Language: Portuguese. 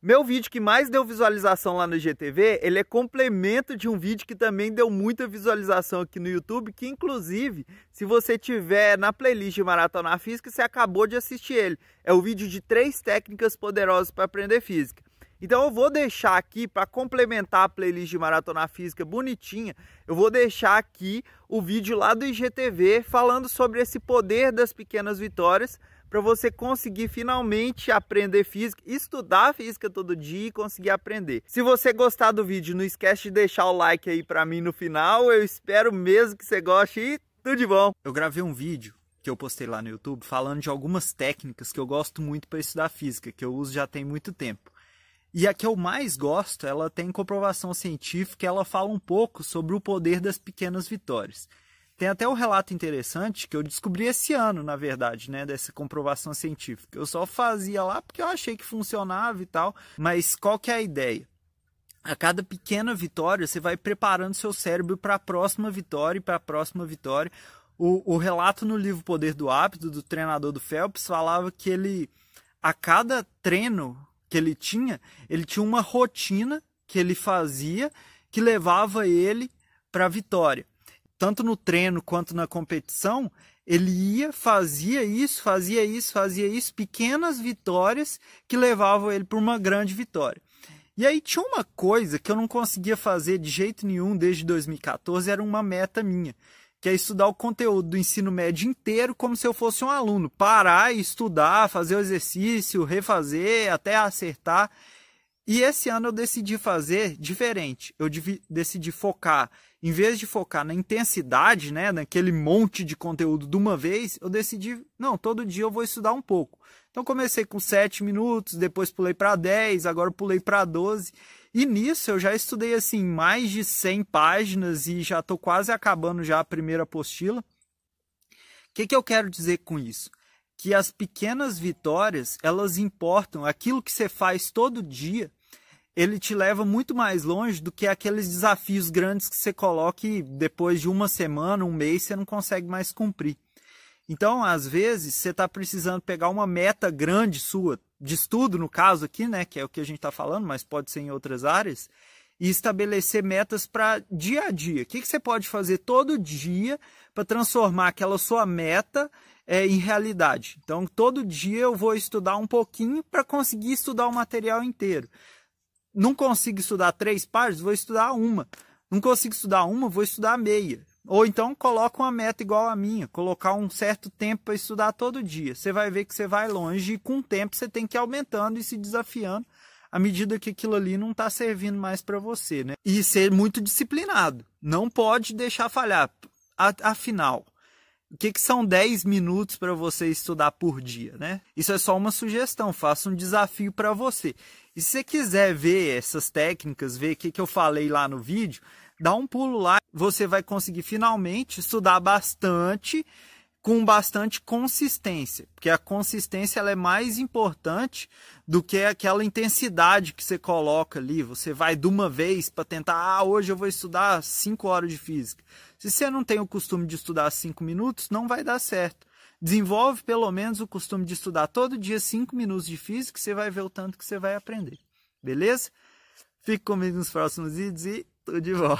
Meu vídeo que mais deu visualização lá no IGTV, ele é complemento de um vídeo que também deu muita visualização aqui no YouTube, que inclusive, se você tiver na playlist de Maratona Física, você acabou de assistir ele. É o vídeo de três técnicas poderosas para aprender física. Então eu vou deixar aqui, para complementar a playlist de Maratona Física bonitinha, eu vou deixar aqui o vídeo lá do IGTV falando sobre esse poder das pequenas vitórias, para você conseguir finalmente aprender física, estudar física todo dia e conseguir aprender. Se você gostar do vídeo, não esquece de deixar o like aí para mim no final. Eu espero mesmo que você goste e tudo de bom. Eu gravei um vídeo que eu postei lá no YouTube falando de algumas técnicas que eu gosto muito para estudar física, que eu uso já tem muito tempo. E a que eu mais gosto, ela tem comprovação científica, ela fala um pouco sobre o poder das pequenas vitórias. Tem até um relato interessante que eu descobri esse ano, na verdade, né, dessa comprovação científica. Eu só fazia lá porque eu achei que funcionava e tal, mas qual que é a ideia? A cada pequena vitória, você vai preparando seu cérebro para a próxima vitória e para a próxima vitória. O, o relato no livro Poder do Hábito, do treinador do Phelps, falava que ele, a cada treino que ele tinha, ele tinha uma rotina que ele fazia que levava ele para a vitória tanto no treino quanto na competição, ele ia, fazia isso, fazia isso, fazia isso, pequenas vitórias que levavam ele para uma grande vitória. E aí tinha uma coisa que eu não conseguia fazer de jeito nenhum desde 2014, era uma meta minha, que é estudar o conteúdo do ensino médio inteiro como se eu fosse um aluno, parar e estudar, fazer o exercício, refazer até acertar. E esse ano eu decidi fazer diferente. Eu decidi focar, em vez de focar na intensidade, né, naquele monte de conteúdo de uma vez, eu decidi, não, todo dia eu vou estudar um pouco. Então comecei com 7 minutos, depois pulei para 10, agora pulei para 12. E nisso eu já estudei assim mais de 100 páginas e já estou quase acabando já a primeira apostila. O que, que eu quero dizer com isso? que as pequenas vitórias elas importam. Aquilo que você faz todo dia ele te leva muito mais longe do que aqueles desafios grandes que você coloca e depois de uma semana, um mês, você não consegue mais cumprir. Então, às vezes, você está precisando pegar uma meta grande sua, de estudo, no caso aqui, né, que é o que a gente está falando, mas pode ser em outras áreas, e estabelecer metas para dia a dia. O que, que, você pode fazer todo dia para transformar aquela sua meta é, em realidade? Então, todo dia eu vou estudar um pouquinho para conseguir estudar o material inteiro não consigo estudar três páginas, vou estudar uma. Não consigo estudar uma, vou estudar meia. Ou então coloca uma meta igual a minha, colocar um certo tempo para estudar todo dia. Você vai ver que você vai longe e com o tempo você tem que ir aumentando e se desafiando à medida que aquilo ali não está servindo mais para você, né? E ser muito disciplinado. Não pode deixar falhar. Afinal, o que, que são 10 minutos para você estudar por dia, né? Isso é só uma sugestão, faça um desafio para você. E se você quiser ver essas técnicas, ver o que, que eu falei lá no vídeo, dá um pulo lá, você vai conseguir finalmente estudar bastante com bastante consistência, porque a consistência ela é mais importante do que aquela intensidade que você coloca ali. Você vai de uma vez para tentar, ah, hoje eu vou estudar 5 horas de física. Se você não tem o costume de estudar 5 minutos, não vai dar certo. Desenvolve pelo menos o costume de estudar todo dia 5 minutos de física, você vai ver o tanto que você vai aprender. Beleza? Fique comigo nos próximos vídeos e tudo de volta.